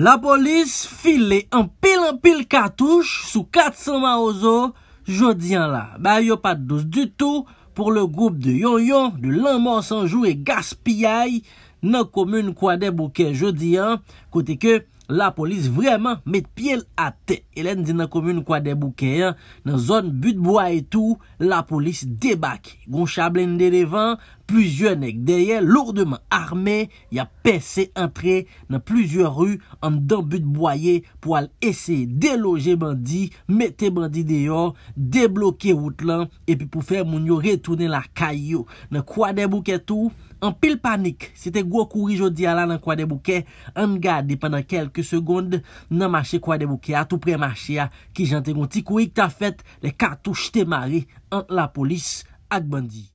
La polis file an pil an pil katouche sou 400 maouzo jodi an la. Ba yo pat douz du tout pou le goup de yon yon, de lanman sanjou e gaspiyay nan komoun kwa de bouke jodi an. Kote ke... La polis vreman met piel a te. Elen di nan komyoun kwa debouke. Nan zon butboua etou, la polis debak. Gon chablen de devan, plizye nek deye, lourdeman arme, ya pesse entre nan plizye ru an dan butbouaye pou al esey deloje bandi, mette bandi deyon, deblokye wout lan, epi pou fe moun yo retounen la kayo. Nan kwa debouke etou? An pil panik, se te gwo kouri jodi ala nan kwa debouke, an gadi panan kelke segonde nan mache kwa debouke atou pre mache a ki jante goun ti kou yik ta fet le kartouche te mare ant la polis ak bandi.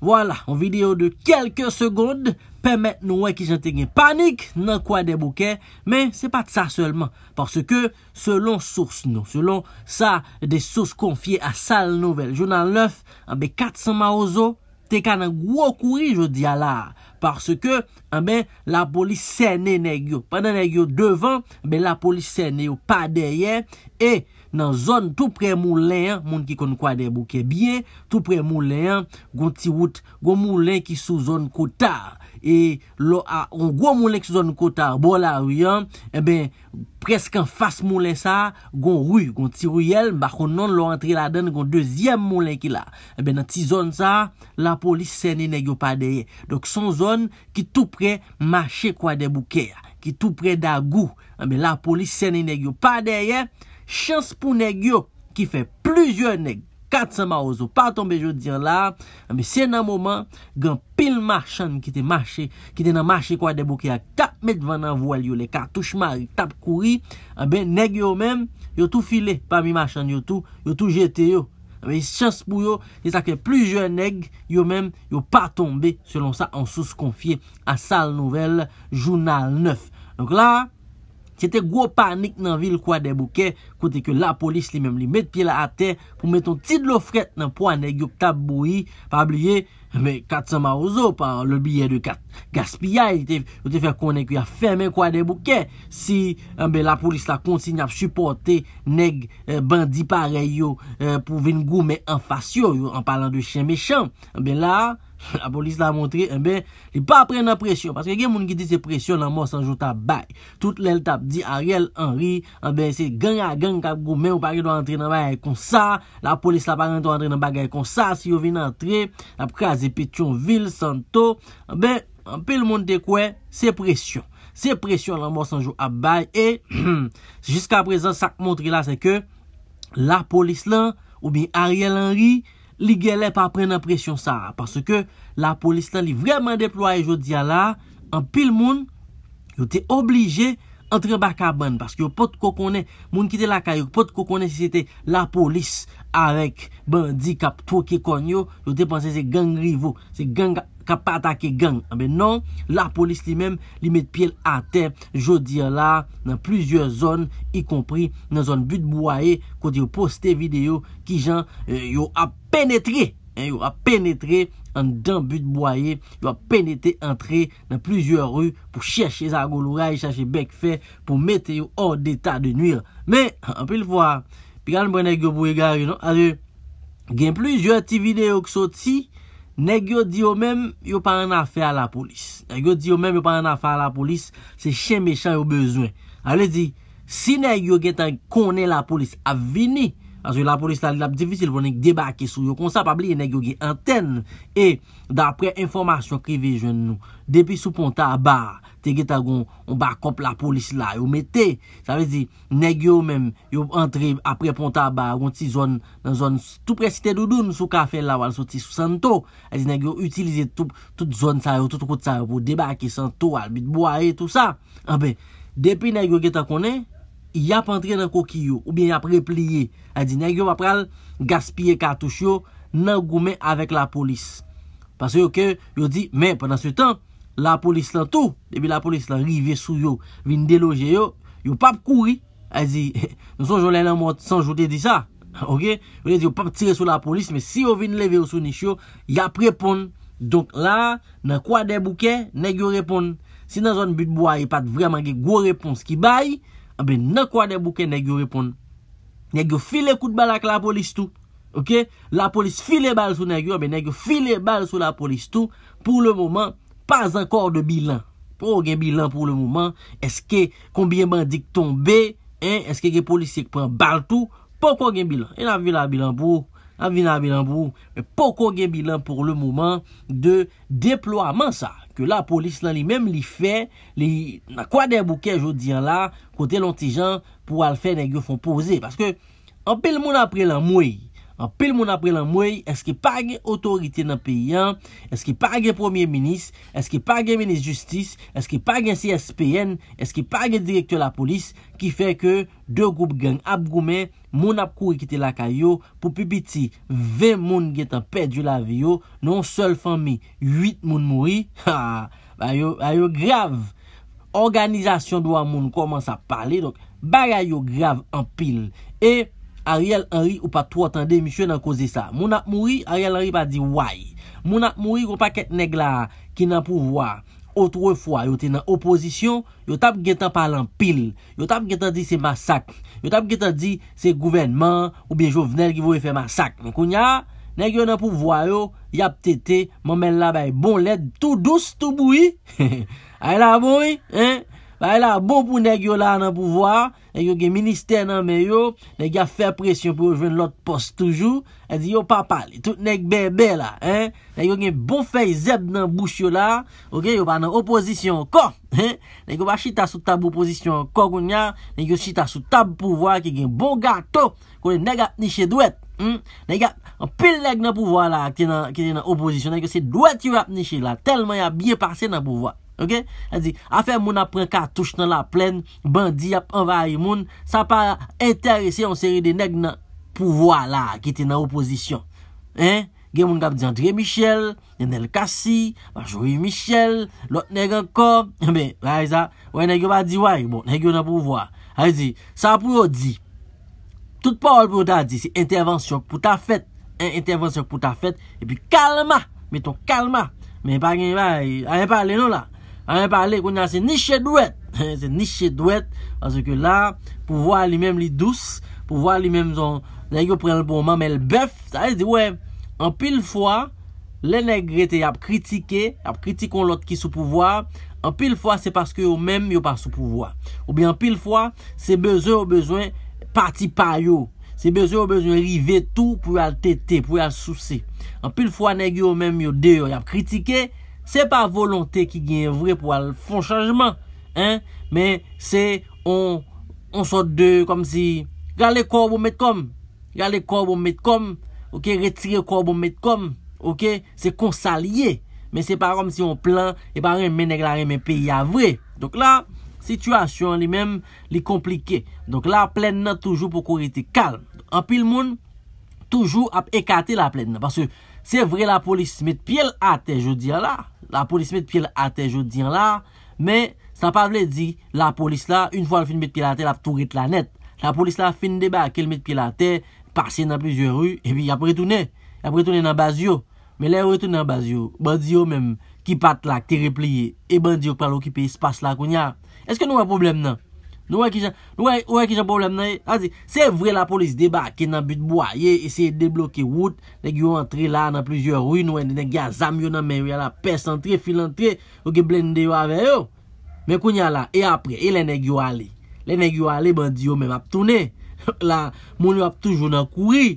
Wala, ou video de kelke segonde Permet nou wè ki jante gen panik Nan kwa debouke Men se pa tsa selman Parce ke selon sours nou Selon sa de sours konfye a sal nouvel Jounan lèf, anbe kat san ma ozo Teka nan gwo kouri jo di ala. Parce ke, anbe, eh la polis sène negyo. Pan nan negyo devan, anbe, eh la polis sène yo. Pa deye, e... nan zon tout pre moulen, moun ki kon kwa de bouke, biye, tout pre moulen, gwen ti wout, gwen moulen ki sou zon kotar, e lo a, gwen moulen ki sou zon kotar, bol a wiyan, e eh ben, presk an fas moulen sa, gwen ruy, gwen ti ruyel, bako non lo rentri la den, gwen dezyem moulen ki la, e ben nan ti zon sa, la polis sene ne gyo pa deye, dok son zon ki tout pre mache kwa de bouke, ki tout pre da gou, eh la polis sene ne gyo pa deye, chans pou neg yo ki fe plusieurs neg, kat sa ma ozo pa tombe yo dir la, anbe se nan moman, gen pil marchan ki te marche, ki te nan marche kwa debouke a 4m van nan voal yo le kartouche mari, tap kouri, anbe neg yo men, yo tou file, pa mi marchan yo tou, yo tou jete yo anbe chans pou yo, se sa ke plusieurs neg, yo men, yo pa tombe selon sa ansous konfye a sal nouvel, jounal 9 anbe la, se te gwo panik nan vil kwa debouke Kote ke la polis li menm li met pi la ate pou met ton ti de lo fret nan pou an neg yon tab boui. Pa abliye 400 maouzo pa le biye de 4 gaspiyay. Yote fè konen ki ya fè men kwa den bouke. Si eh la polis la konti nye ap supporte neg eh, bandi pare yo eh, pou vin gou men an fas yo yo an palan de chen mecham. An be la, la polis la montre, an be, li pa pren nan presyon. Pase gen moun ki di se presyon nan mou sanjou tab bay. kak gome ou pari do antre nan bagay kon sa, la polis la pari an to antre nan bagay kon sa, si yo vin antre, ap kwa zepet yon vil santo, ben, an pil moun de kwe, se presyon. Se presyon lan mwos anjou ap bay, e, jiska prezant sak montri la, se ke, la polis lan, ou bi Ariel Henry, li gye le pa pren nan presyon sa, parce ke, la polis lan li vreman deploye jo diya la, an pil moun, yo te oblije, antre baka ban, pask yo pot kokone, moun kite la ka, yo pot kokone se se te la polis, arek bandi kap touke konyo, yo te panse se gang rivo, se gang kap patake gang, anbe ah non, la polis li men, li met piel a te, jo dir la, nan plizye zon, i kompri, nan zon but bouaye, kote yo poste video, ki jan, eh, yo ap penetre, eh, yo ap penetre, An dan but boye, yo a penete entre nan plizyo ru pou cheshe zago louray, cheshe bek fe, pou mette yo or deta de nuir. Men, an pil fwa, pi kan mwen nèk yo bouye garyon, alè, gen pliz yo a ti vide yo kso ti, nèk yo di yo mèm yo pa an afe a la polis. Nèk yo di yo mèm yo pa an afe a la polis, se chen mechan yo bezwen. Alè di, si nèk yo gen tan kone la polis, avini. Aswe la polis la li lap difisil pou nan ek debake sou yo konsap ap li e negyo ge anten. E dapre informasyon krivi jwen nou. Depi sou ponta ba te geta gon on bakop la polis la yo mette. Sa vezi negyo men yo entri apre ponta ba yon ti zon nan zon tout presite doudoun sou kafe la wan sou ti sou santo. E zi negyo utilize tout zon sa yo tout kote sa yo pou debake santo al bitbo a e tout sa. A ah be depi negyo geta konen. i ap antre nan koki yo, ou bin ap repliye. A di, nan yo va pral gaspye katou shyo, nan goume avèk la polis. Pase yo ke, yo di, men, panan se tan, la polis lan tou, debi la polis lan rive sou yo, vin deloje yo, yo pap kouri, a di, nou son jounen nan mot, san joute di sa, yo ne di, yo pap tire sou la polis, men si yo vin leve ou sou nishyo, ya prepon, donk la, nan kwa den bouke, nan yo repon, si nan zon bitbou ay e pat vreman ge gwo repons ki bayi, A be nan kwa de bouke negyo repon. Negyo file kout bal ak la polis tou. Ok. La polis file bal sou negyo. A be negyo file bal sou la polis tou. Pou le mouman. Pas ankor de bilan. Pou gen bilan pou le mouman. Eske kombien bandik tombe. Eske gen polis sek pen bal tou. Pou kon gen bilan. E nan vi la bilan pou. avina bilan pou, pou kon gen bilan pou le mouman de deplou amman sa, ke la polis lan li menm li fe, na kwa den boukej ou diyan la, kote lonti jan pou al fe negyo fon pose, parce ke anpe l moun apre lan mouye, An pil moun apre lan mwey, eske pa ge otorite nan peyan, eske pa ge premier menis, eske pa ge menis justis, eske pa ge CSPN, eske pa ge direktor la polis, ki fe ke de group gen ap goumen, moun ap kouri kite la kayo, pou pi biti 20 moun get an pe di la vyo, non sol fan mi 8 moun moui, ha, ba yo grave, organizasyon dwa moun koman sa pale, donk, baga yo grave an pil, e... Ariel Henry ou pa 3 tanda misyon nan kouzi sa. Moun ap moui, Ariel Henry pa di way. Moun ap moui, wou pa ket neg la ki nan pouvwa. Ou 3 fwa, yo te nan opozisyon, yo tap getan pa lan pil. Yo tap getan di se masak. Yo tap getan di se gouvenman ou biye jo vnel ki vwe fe masak. Moun kounya, neg yo nan pouvwa yo, yap tete, moun men la bay bon led, tou douz, tou boui. Aè la moui, hein. Ba e la, bon pou neg yo la nan pouvwa, neg yo gen minister nan me yo, neg yo fe presyon pou yo ven lot pos toujou, e di yo pa pale, tout neg bebe la, neg yo gen bon fey zeb nan bouch yo la, yo pa nan oposisyon kon, neg yo ba chita sou tab oposisyon kon kon ya, neg yo chita sou tab pouvwa, ke gen bon gato, kon e neg ap nishe dwet, hmm? neg yo, an pil neg nan pouvwa la, ki te nan oposisyon, neg yo se dwet yo ap nishe la, telman ya biye pase nan pouvwa, Afen moun apren katouche nan la plen Bandi ap avay moun Sa pa interese yon seri de nek nan Pouvoi la ki te nan oposisyon Gen moun kap di Andre Michel Yon el Kassi Joui Michel Lot nek an kom Ou ene ge ba di woy Sa pou ou di Tout pa ou pou ou da di Si intervensyon pou ta fet E pi kalma Meton kalma A reparle nou la A mwen pale kon yon ase ni chedwet. Se ni chedwet. Anse ke la pou vwa li men li douz. Pou vwa li men zon. Zay yo preman pou mwen men lbef. Zay se di wè. An pil fwa. Le negre te yap kritike. Yap kritikon lot ki sou pou vwa. An pil fwa se paske yo men yo pa sou pou vwa. Ou bi an pil fwa. Se bezon yo bezon pati pa yo. Se bezon yo bezon rive tou pou al tete. Pou al sou se. An pil fwa neg yo men yo deyo. Yap kritike. Se pa volonte ki gen vre pou al fon chanjman, men se on sote de kom si, gale kor pou met kom, gale kor pou met kom, ouke, retire kor pou met kom, ouke, se konsalye. Men se pa kom si on plan, e pa remenek la remen pe yavre. Donk la, sitwasyon li men li komplike. Donk la, plen nan toujou pou kou rete kalm. Anpil moun, toujou ap ekate la plen nan, parce yo. Se vre la polis met pye l ate jodi an la, la polis met pye l ate jodi an la, men san pa vle di la polis la, un fwa l fin met pye l ate, la tourit la net. La polis la fin debake l met pye l ate, parsye nan plusieurs rues, epi apre tounen, apre tounen nan bazio. Men le apre tounen nan bazio, bandio menm, ki pat lak, teri pliye, e bandio pral okipe, spas la kounyar. Eske nou an problem nan? Nou wè ki jan, nou wè ki jan problem nan yè, anzi, se vre la polis debake nan butboua, yè, eseye debloke wout, nek yo entri la nan plizye ruyn wè, nek ya zam yo nan men wè, la pes entri, fil entri, wè ge blende yo avè yo, men kounya la, e apre, e lè nek yo ale, lè nek yo ale, bandi yo men ap toune, la, moun yo ap toujou nan kouri,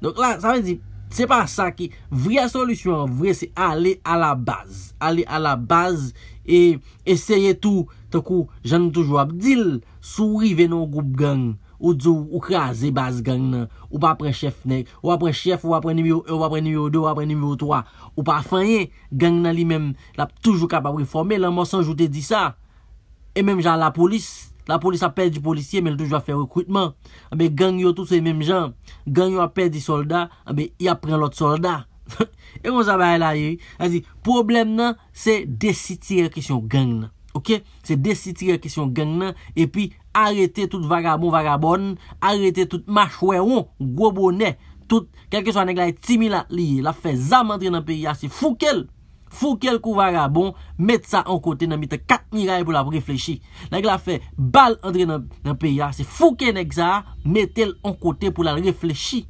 donk la, sa wè di. Se pa sa ki vrea solusyon, vrea se ale a la baz. Ale a la baz e eseye tou. Toukou, jan toujou abdil, souri venon goup gang. Ou djou, ou kra ze baz gang nan. Ou pa pre chef nek, ou pa pre chef, ou pa pre nivyo, ou pa pre nivyo 2, ou pa pre nivyo 3. Ou pa fanyen, gang nan li men, la toujou kapab reforme. Lan monsanj ou te di sa, e menm jan la polis. La polis apè di polisye, mèl toujwa fè rekrutman. A eh bè gangyo eh tout se mèm jan. Gangyo apè di soldat, a bè y apren lot soldat. E kon sa baye la yoy. A zi, problem nan, se desitire kisyon gang nan. Ok? Se desitire kisyon gang nan. E pi, arete tout vagabon vagabon. Arete tout machwe won, gobonè. Tout, kèkè so anèk la etimi la liye. La fè zamantri nan peri yasi. Fou kèl! Fouke l kouvar a bon, met sa an kote nan mitan kat miraye pou la reflechi Nèk la fe, bal andre nan peya, se fouke nek sa, metel an kote pou la reflechi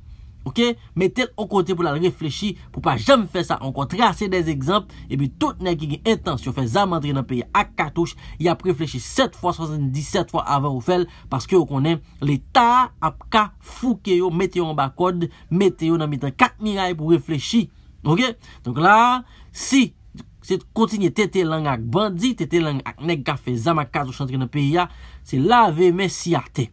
Ok, metel an kote pou la reflechi, pou pa jem fe sa an kote Rase des ekzamp, epi tout nèk ki gen intans yo fe zam andre nan peya ak katouche Yap reflechi 7 x 77 x avan ou fel Paske yo konen, le ta ap ka fouke yo, meten yo an bakode Meten yo nan mitan kat miraye pou reflechi Ok, tonk la, si se kontinye tete lang ak bandi, tete lang ak nek kafe zamak kazo chan tre nan periya, se la ve mesi ate.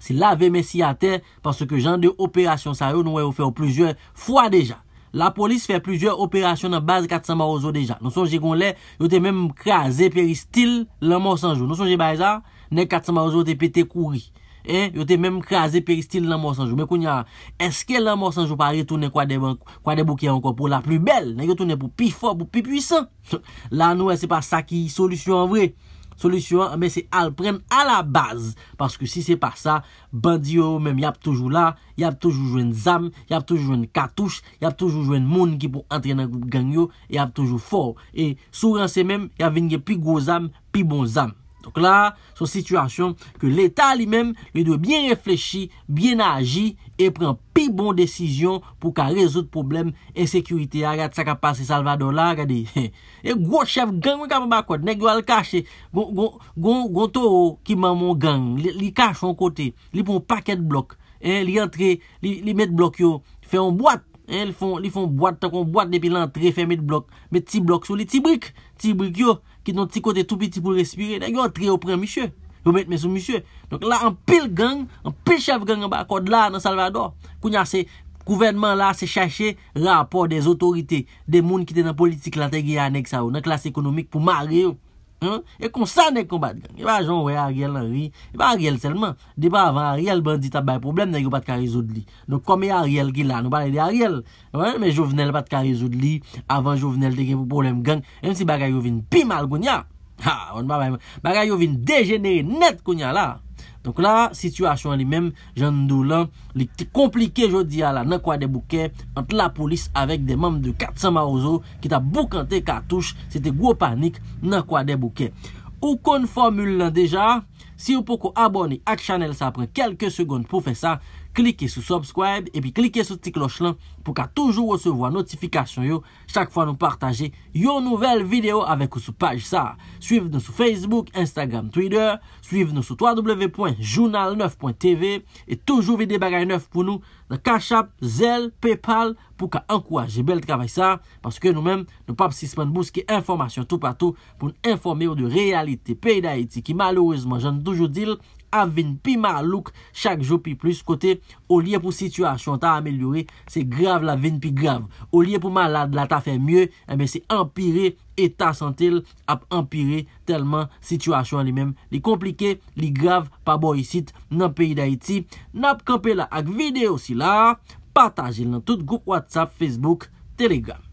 Se la ve mesi ate, parce ke jan de operasyon sa yo nou we ou fe ou plejue fwa deja. La polis fe plejue operasyon nan baz kat sa ma ozo deja. Non son je goun le, yo te menm kaze peri stil lan monsan jo. Non son je bayza, nek kat sa ma ozo te pete kouri. Yo te mèm kaze peristil nan mò sanjou Mè koun ya, eske nan mò sanjou pari Tounen kwa debou ki ankon pou la plu bel Nan yo tounen pou pi fò, pou pi pwisan Lan nou, se pa sa ki Solisyon vre, solisyon Mè se al pren a la baz Paske si se pa sa, bandiyo Mèm yap toujou la, yap toujou jwen zam Yap toujou jwen katouj Yap toujou jwen moun ki pou antren nan goup gangyo Yap toujou fò Sou ran se mèm, yap vènye pi gò zam Pi bon zam Sok la, son situasyon ke l'Etat li menm, li dwe bien reflechi, bien aji, e pren pi bon desisyon pou ka rezout problem e sekurite. Ah, agat, sa ka pase Salvador la, agat di. E gwo chev gang wik apan bakwad, nek yo al kache, gwo to ou ki mamon gang, li kache an kote, li pou paket blok, li entre, li met blok yo, fe an boat. Li fon boate takon boate depi lantre fèmèd blok Mè ti blok sou li ti brik Ti brik yo Ki ton ti kote tout piti pou respire Dè yo antre yo prè mishè Yo mèt mè sou mishè Donk la an pil gang An pil chèv gang an bako d'la nan Salvador Kounya se kouvernman la se chache Rapor de otorite De moun ki te nan politik lantè gè ya anèk sa ou Nan klas ekonomik pou marè ou E konsan e kon bat gang E pa jan wè a riel nan ri E pa a riel selman De pa avan a riel bandi tabay problem Nan yo pat ka rezoud li Non kome a riel ki la Non pale de a riel Me jovenel pat ka rezoud li Avan jovenel teke pou problem gang E msi bagay yo vin pim al koun ya Bagay yo vin degenere net koun ya la Donk la, situasyon li menm, jan nou lan, li ti komplike jodi ala nan kwa debouke, ant la polis avek de mam de 400 maouzo ki ta boukante kartouche, se te gwo panik nan kwa debouke. Ou kon formule lan deja, si ou poko abone ak chanel sa apren kelke segonde pou fe sa, klike sou subscribe epi klike sou ti kloch lan pou ka toujou wesevo an notifikasyon yo chak fwa nou partaje yo nouvel video avek ou sou paj sa. Suiv nou sou Facebook, Instagram, Twitter, suiv nou sou www.journal9.tv e toujou vide bagay neuf pou nou la kachap, zel, paypal pou ka ankouaje bel travay sa paske nou men nou pap sisman bouske informasyon tou patou pou nou informe yo de realite pey da eti ki malouezman jan toujou dil. avin pi ma luk chak jo pi plus kote o liye pou situasyon ta amelyore se grav la vin pi grav o liye pou ma la ta fe mye eh se empire etasantil ap empire telman situasyon li mem li komplike, li grav pa bo yisit nan peyi da iti nap kampe la ak videyo si la pataje lan tout group WhatsApp, Facebook, Telegram